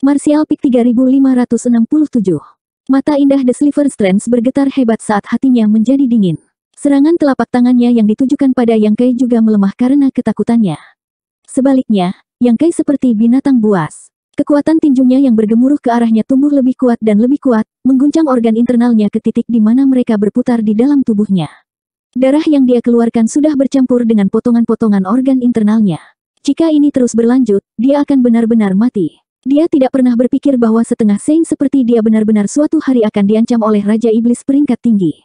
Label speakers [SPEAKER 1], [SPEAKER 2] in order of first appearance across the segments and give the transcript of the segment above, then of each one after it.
[SPEAKER 1] Martial Peak 3567. Mata indah The Sliver Strands bergetar hebat saat hatinya menjadi dingin. Serangan telapak tangannya yang ditujukan pada Yang Kai juga melemah karena ketakutannya. Sebaliknya, Yang Kai seperti binatang buas. Kekuatan tinjunya yang bergemuruh ke arahnya tumbuh lebih kuat dan lebih kuat, mengguncang organ internalnya ke titik di mana mereka berputar di dalam tubuhnya. Darah yang dia keluarkan sudah bercampur dengan potongan-potongan organ internalnya. Jika ini terus berlanjut, dia akan benar-benar mati. Dia tidak pernah berpikir bahwa setengah Saint seperti dia benar-benar suatu hari akan diancam oleh Raja Iblis peringkat tinggi.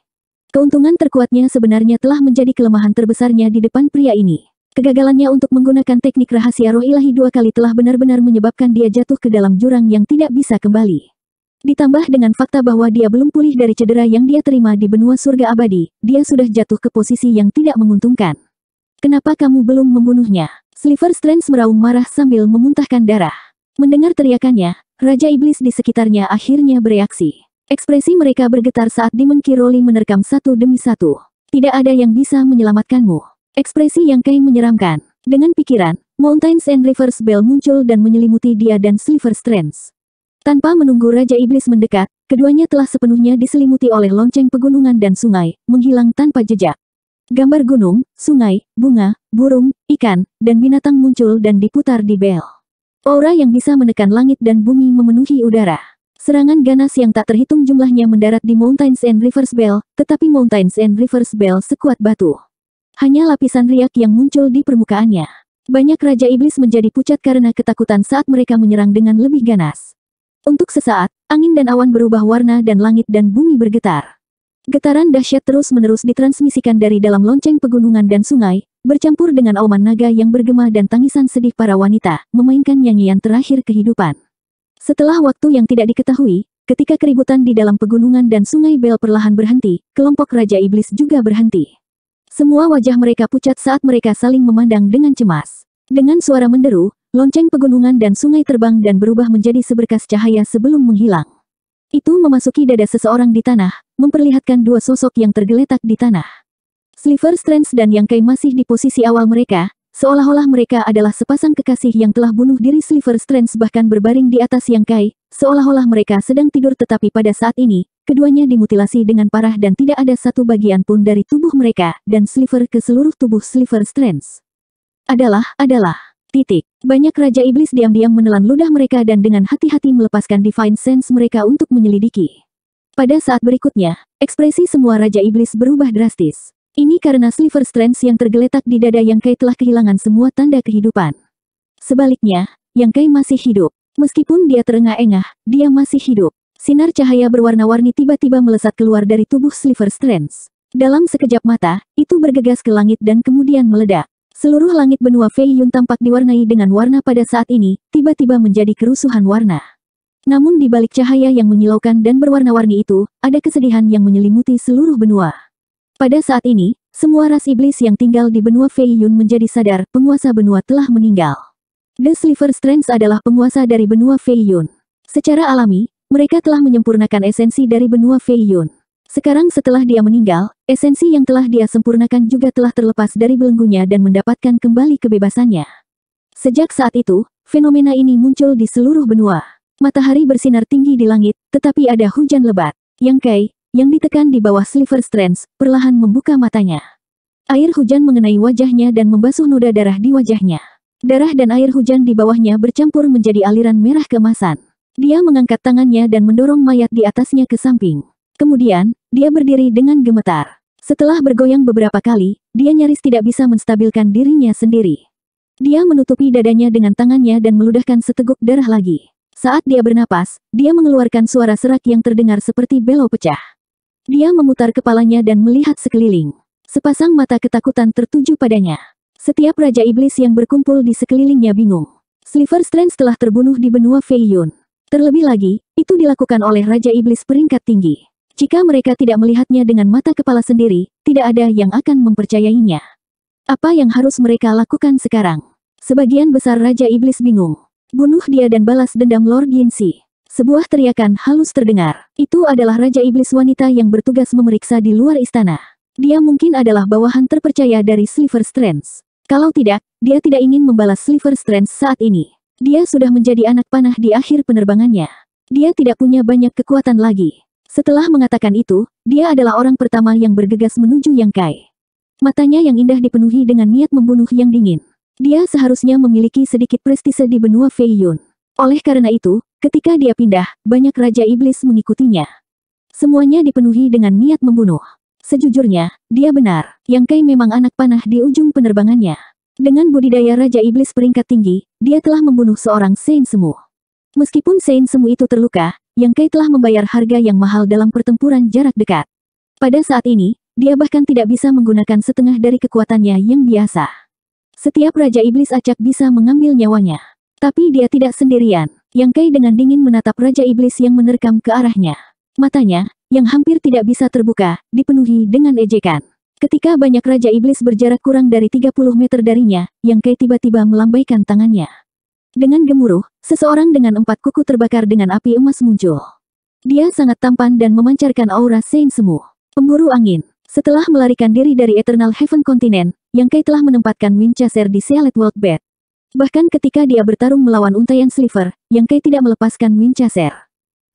[SPEAKER 1] Keuntungan terkuatnya sebenarnya telah menjadi kelemahan terbesarnya di depan pria ini. Kegagalannya untuk menggunakan teknik rahasia roh ilahi dua kali telah benar-benar menyebabkan dia jatuh ke dalam jurang yang tidak bisa kembali. Ditambah dengan fakta bahwa dia belum pulih dari cedera yang dia terima di benua surga abadi, dia sudah jatuh ke posisi yang tidak menguntungkan. Kenapa kamu belum membunuhnya? Sliver Strange meraung marah sambil memuntahkan darah. Mendengar teriakannya, Raja Iblis di sekitarnya akhirnya bereaksi. Ekspresi mereka bergetar saat Demon Kiroli menerkam satu demi satu. Tidak ada yang bisa menyelamatkanmu. Ekspresi yang kain menyeramkan. Dengan pikiran, Mountains and Rivers Bell muncul dan menyelimuti dia dan Sliver Strands. Tanpa menunggu Raja Iblis mendekat, keduanya telah sepenuhnya diselimuti oleh lonceng pegunungan dan sungai, menghilang tanpa jejak. Gambar gunung, sungai, bunga, burung, ikan, dan binatang muncul dan diputar di Bell. Aura yang bisa menekan langit dan bumi memenuhi udara. Serangan ganas yang tak terhitung jumlahnya mendarat di Mountains and Rivers Bell, tetapi Mountains and Rivers Bell sekuat batu. Hanya lapisan riak yang muncul di permukaannya. Banyak Raja Iblis menjadi pucat karena ketakutan saat mereka menyerang dengan lebih ganas. Untuk sesaat, angin dan awan berubah warna dan langit dan bumi bergetar. Getaran dahsyat terus-menerus ditransmisikan dari dalam lonceng pegunungan dan sungai, bercampur dengan auman naga yang bergema dan tangisan sedih para wanita, memainkan nyanyian terakhir kehidupan. Setelah waktu yang tidak diketahui, ketika keributan di dalam pegunungan dan sungai Bel perlahan berhenti, kelompok Raja Iblis juga berhenti. Semua wajah mereka pucat saat mereka saling memandang dengan cemas. Dengan suara menderu, lonceng pegunungan dan sungai terbang dan berubah menjadi seberkas cahaya sebelum menghilang. Itu memasuki dada seseorang di tanah, memperlihatkan dua sosok yang tergeletak di tanah. Sliver Strange dan Yang Kai masih di posisi awal mereka, seolah-olah mereka adalah sepasang kekasih yang telah bunuh diri Sliver Strange bahkan berbaring di atas Yang Kai, seolah-olah mereka sedang tidur tetapi pada saat ini, keduanya dimutilasi dengan parah dan tidak ada satu bagian pun dari tubuh mereka, dan Sliver ke seluruh tubuh Sliver Strange. Adalah, adalah, titik. Banyak Raja Iblis diam-diam menelan ludah mereka dan dengan hati-hati melepaskan Divine Sense mereka untuk menyelidiki. Pada saat berikutnya, ekspresi semua Raja Iblis berubah drastis. Ini karena sliver strands yang tergeletak di dada Yang Kai telah kehilangan semua tanda kehidupan. Sebaliknya, Yang Kai masih hidup. Meskipun dia terengah-engah, dia masih hidup. Sinar cahaya berwarna-warni tiba-tiba melesat keluar dari tubuh sliver strands. Dalam sekejap mata, itu bergegas ke langit dan kemudian meledak. Seluruh langit benua Fei Yun tampak diwarnai dengan warna pada saat ini, tiba-tiba menjadi kerusuhan warna. Namun di balik cahaya yang menyilaukan dan berwarna-warni itu, ada kesedihan yang menyelimuti seluruh benua. Pada saat ini, semua ras iblis yang tinggal di benua Feiyun menjadi sadar penguasa benua telah meninggal. The Sliver Strands adalah penguasa dari benua Feiyun. Secara alami, mereka telah menyempurnakan esensi dari benua Feiyun. Sekarang setelah dia meninggal, esensi yang telah dia sempurnakan juga telah terlepas dari belenggunya dan mendapatkan kembali kebebasannya. Sejak saat itu, fenomena ini muncul di seluruh benua. Matahari bersinar tinggi di langit, tetapi ada hujan lebat. Yang Kai, yang ditekan di bawah sliver strands, perlahan membuka matanya. Air hujan mengenai wajahnya dan membasuh noda darah di wajahnya. Darah dan air hujan di bawahnya bercampur menjadi aliran merah kemasan. Dia mengangkat tangannya dan mendorong mayat di atasnya ke samping. Kemudian, dia berdiri dengan gemetar. Setelah bergoyang beberapa kali, dia nyaris tidak bisa menstabilkan dirinya sendiri. Dia menutupi dadanya dengan tangannya dan meludahkan seteguk darah lagi. Saat dia bernapas, dia mengeluarkan suara serak yang terdengar seperti belo pecah. Dia memutar kepalanya dan melihat sekeliling. Sepasang mata ketakutan tertuju padanya. Setiap Raja Iblis yang berkumpul di sekelilingnya bingung. Sliver Strange telah terbunuh di benua Feiyun. Terlebih lagi, itu dilakukan oleh Raja Iblis peringkat tinggi. Jika mereka tidak melihatnya dengan mata kepala sendiri, tidak ada yang akan mempercayainya. Apa yang harus mereka lakukan sekarang? Sebagian besar Raja Iblis bingung. Bunuh dia dan balas dendam Lord Yinsi. Sebuah teriakan halus terdengar. Itu adalah Raja Iblis wanita yang bertugas memeriksa di luar istana. Dia mungkin adalah bawahan terpercaya dari Sliver Strands. Kalau tidak, dia tidak ingin membalas Sliver Strands saat ini. Dia sudah menjadi anak panah di akhir penerbangannya. Dia tidak punya banyak kekuatan lagi. Setelah mengatakan itu, dia adalah orang pertama yang bergegas menuju Yang Kai. Matanya yang indah dipenuhi dengan niat membunuh yang dingin. Dia seharusnya memiliki sedikit prestise di benua Feiyun. Oleh karena itu, ketika dia pindah, banyak raja iblis mengikutinya. Semuanya dipenuhi dengan niat membunuh. Sejujurnya, dia benar, Yang Kai memang anak panah di ujung penerbangannya. Dengan budidaya Raja Iblis peringkat tinggi, dia telah membunuh seorang Sein Semu. Meskipun Sein Semu itu terluka, Yang Kai telah membayar harga yang mahal dalam pertempuran jarak dekat. Pada saat ini, dia bahkan tidak bisa menggunakan setengah dari kekuatannya yang biasa. Setiap Raja Iblis acak bisa mengambil nyawanya. Tapi dia tidak sendirian. Yang Kai dengan dingin menatap Raja Iblis yang menerkam ke arahnya. Matanya, yang hampir tidak bisa terbuka, dipenuhi dengan ejekan. Ketika banyak Raja Iblis berjarak kurang dari 30 meter darinya, Yang Kai tiba-tiba melambaikan tangannya. Dengan gemuruh, seseorang dengan empat kuku terbakar dengan api emas muncul. Dia sangat tampan dan memancarkan aura Saint Semu. Pemburu angin. Setelah melarikan diri dari Eternal Heaven Continent, Yang Kai telah menempatkan Winchester di Sealed World Bed, Bahkan ketika dia bertarung melawan untayan Sliver, Yang Kai tidak melepaskan Winchester.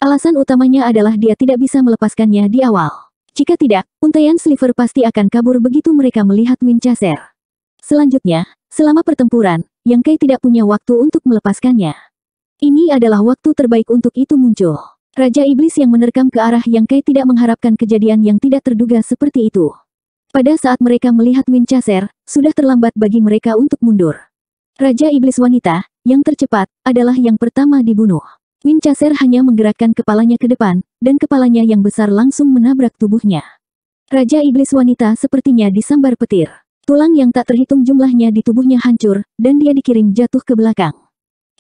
[SPEAKER 1] Alasan utamanya adalah dia tidak bisa melepaskannya di awal. Jika tidak, untayan Sliver pasti akan kabur begitu mereka melihat Winchester. Selanjutnya, selama pertempuran, Yang Kai tidak punya waktu untuk melepaskannya. Ini adalah waktu terbaik untuk itu muncul. Raja Iblis yang menerkam ke arah Yang Kai tidak mengharapkan kejadian yang tidak terduga seperti itu. Pada saat mereka melihat Winchester, sudah terlambat bagi mereka untuk mundur. Raja Iblis Wanita, yang tercepat, adalah yang pertama dibunuh. Winchester hanya menggerakkan kepalanya ke depan, dan kepalanya yang besar langsung menabrak tubuhnya. Raja Iblis Wanita sepertinya disambar petir. Tulang yang tak terhitung jumlahnya di tubuhnya hancur, dan dia dikirim jatuh ke belakang.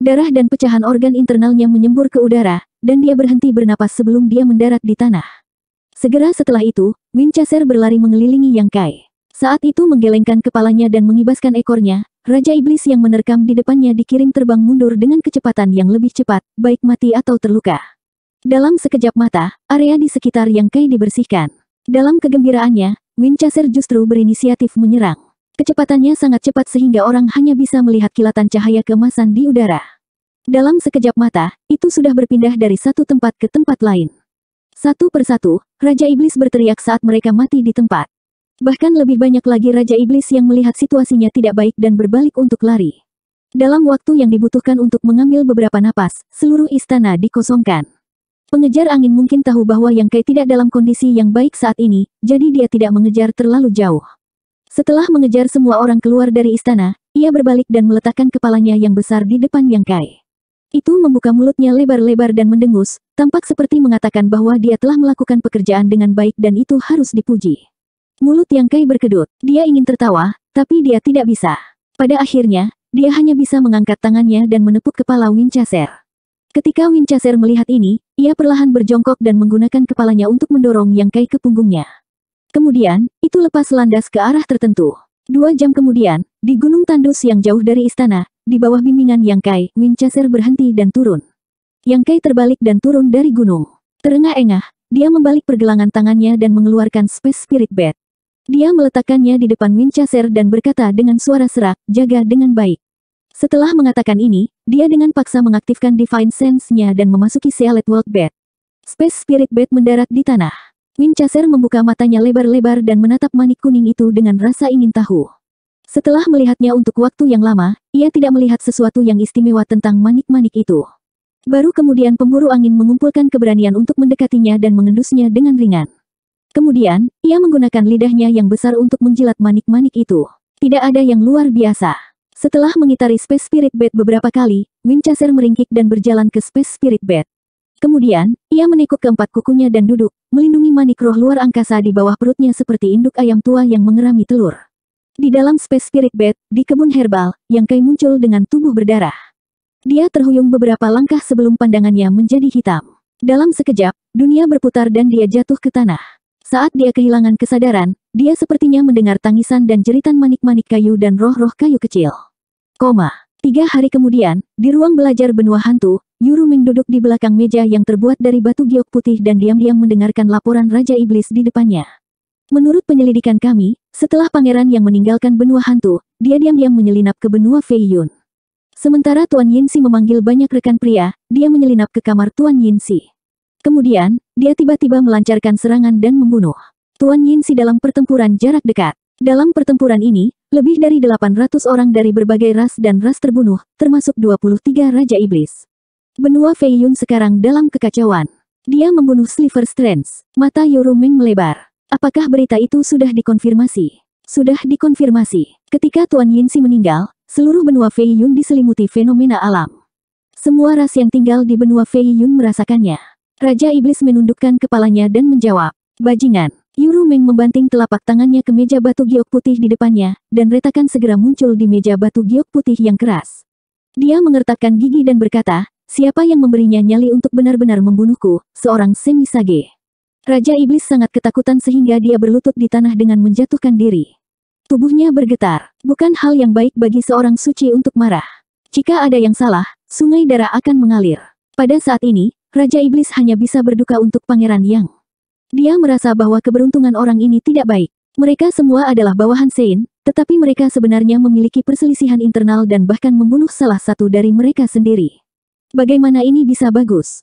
[SPEAKER 1] Darah dan pecahan organ internalnya menyembur ke udara, dan dia berhenti bernapas sebelum dia mendarat di tanah. Segera setelah itu, Winchester berlari mengelilingi Yang Kai. Saat itu menggelengkan kepalanya dan mengibaskan ekornya, Raja Iblis yang menerkam di depannya dikirim terbang mundur dengan kecepatan yang lebih cepat, baik mati atau terluka. Dalam sekejap mata, area di sekitar yang Kai dibersihkan. Dalam kegembiraannya, Winchester justru berinisiatif menyerang. Kecepatannya sangat cepat sehingga orang hanya bisa melihat kilatan cahaya kemasan di udara. Dalam sekejap mata, itu sudah berpindah dari satu tempat ke tempat lain. Satu persatu, Raja Iblis berteriak saat mereka mati di tempat. Bahkan lebih banyak lagi Raja Iblis yang melihat situasinya tidak baik dan berbalik untuk lari. Dalam waktu yang dibutuhkan untuk mengambil beberapa napas, seluruh istana dikosongkan. Pengejar angin mungkin tahu bahwa Yang Kai tidak dalam kondisi yang baik saat ini, jadi dia tidak mengejar terlalu jauh. Setelah mengejar semua orang keluar dari istana, ia berbalik dan meletakkan kepalanya yang besar di depan Yang Kai. Itu membuka mulutnya lebar-lebar dan mendengus, tampak seperti mengatakan bahwa dia telah melakukan pekerjaan dengan baik dan itu harus dipuji. Mulut Yang Kai berkedut. Dia ingin tertawa, tapi dia tidak bisa. Pada akhirnya, dia hanya bisa mengangkat tangannya dan menepuk kepala Winchester. Ketika Winchester melihat ini, ia perlahan berjongkok dan menggunakan kepalanya untuk mendorong Yang Kai ke punggungnya. Kemudian, itu lepas landas ke arah tertentu. Dua jam kemudian, di Gunung Tandus yang jauh dari istana, di bawah bimbingan Yang Kai, Winchester berhenti dan turun. Yang Kai terbalik dan turun dari gunung. Terengah-engah, dia membalik pergelangan tangannya dan mengeluarkan Space Spirit Bed. Dia meletakkannya di depan Winchester dan berkata dengan suara serak, jaga dengan baik. Setelah mengatakan ini, dia dengan paksa mengaktifkan Divine Sense-nya dan memasuki Sealet World Bed. Space Spirit Bed mendarat di tanah. Winchester membuka matanya lebar-lebar dan menatap manik kuning itu dengan rasa ingin tahu. Setelah melihatnya untuk waktu yang lama, ia tidak melihat sesuatu yang istimewa tentang manik-manik itu. Baru kemudian pemburu angin mengumpulkan keberanian untuk mendekatinya dan mengendusnya dengan ringan. Kemudian, ia menggunakan lidahnya yang besar untuk menjilat manik-manik itu. Tidak ada yang luar biasa. Setelah mengitari Space Spirit Bed beberapa kali, Winchester meringkik dan berjalan ke Space Spirit Bed. Kemudian, ia menekuk keempat kukunya dan duduk, melindungi manik roh luar angkasa di bawah perutnya seperti induk ayam tua yang mengerami telur. Di dalam Space Spirit Bed, di kebun herbal, Yang Kai muncul dengan tubuh berdarah. Dia terhuyung beberapa langkah sebelum pandangannya menjadi hitam. Dalam sekejap, dunia berputar dan dia jatuh ke tanah. Saat dia kehilangan kesadaran, dia sepertinya mendengar tangisan dan jeritan manik-manik kayu dan roh-roh kayu kecil. Koma. Tiga hari kemudian, di ruang belajar benua hantu, Yuru Ming duduk di belakang meja yang terbuat dari batu giok putih dan diam-diam mendengarkan laporan Raja Iblis di depannya. Menurut penyelidikan kami, setelah pangeran yang meninggalkan benua hantu, dia diam-diam menyelinap ke benua Feiyun. Sementara Tuan Yinsi memanggil banyak rekan pria, dia menyelinap ke kamar Tuan Yinsi. Kemudian, dia tiba-tiba melancarkan serangan dan membunuh Tuan Yin Si dalam pertempuran jarak dekat. Dalam pertempuran ini, lebih dari 800 orang dari berbagai ras dan ras terbunuh, termasuk 23 Raja Iblis. Benua Fei Yun sekarang dalam kekacauan. Dia membunuh Sliver Strands. Mata Yoru Ming melebar. Apakah berita itu sudah dikonfirmasi? Sudah dikonfirmasi. Ketika Tuan Yin Si meninggal, seluruh benua Fei Yun diselimuti fenomena alam. Semua ras yang tinggal di benua Fei Yun merasakannya. Raja Iblis menundukkan kepalanya dan menjawab, Bajingan. Yuru Meng membanting telapak tangannya ke meja batu giok putih di depannya, dan retakan segera muncul di meja batu giok putih yang keras. Dia mengertakkan gigi dan berkata, siapa yang memberinya nyali untuk benar-benar membunuhku, seorang sage. Raja Iblis sangat ketakutan sehingga dia berlutut di tanah dengan menjatuhkan diri. Tubuhnya bergetar, bukan hal yang baik bagi seorang suci untuk marah. Jika ada yang salah, sungai darah akan mengalir. Pada saat ini, Raja Iblis hanya bisa berduka untuk Pangeran Yang. Dia merasa bahwa keberuntungan orang ini tidak baik. Mereka semua adalah bawahan Sein, tetapi mereka sebenarnya memiliki perselisihan internal dan bahkan membunuh salah satu dari mereka sendiri. Bagaimana ini bisa bagus?